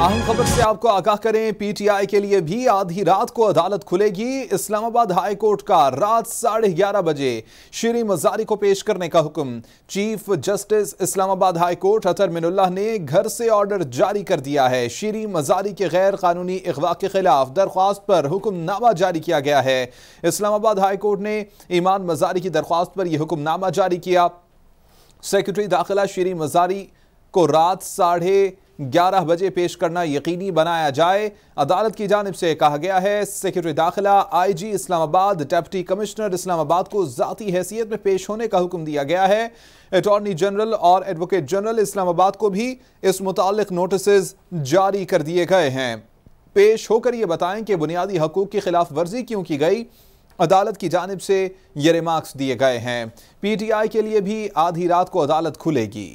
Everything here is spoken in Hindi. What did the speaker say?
अहम खबर से आपको आगाह करें पीटीआई के लिए भी आधी रात को अदालत खुलेगी इस्लामाबाद हाई कोर्ट का रात साढ़े ग्यारह बजे श्री मजारी को पेश करने का हुक्म chief justice Islamabad high court Athar Minallah ने घर से ऑर्डर जारी कर दिया है श्री मजारी के गैर कानूनी अगवा के खिलाफ दरख्वास्त पर हुक्मनामा जारी किया गया है इस्लामाबाद हाई कोर्ट ने ईमान मजारी की दरख्वास्त पर यह हुक्मनामा जारी किया सेक्रेटरी दाखिला श्री मजारी को रात साढ़े ग्यारह बजे पेश करना यकीनी बनाया जाए अदालत की जानब से कहा गया है सेक्रेटरी दाखिला I G Islamabad deputy commissioner Islamabad को ज़ाती हैसियत में पेश होने का हुक्म दिया गया है अटॉर्नी जनरल और एडवोकेट जनरल इस्लामाबाद को भी इस मुतल नोटिस जारी कर दिए गए हैं पेश होकर ये बताएं कि बुनियादी हकूक़ की खिलाफ वर्जी क्यों की गई अदालत की जानब से ये रिमार्क्स दिए गए हैं पी टी आई के लिए भी आधी रात को अदालत खुलेगी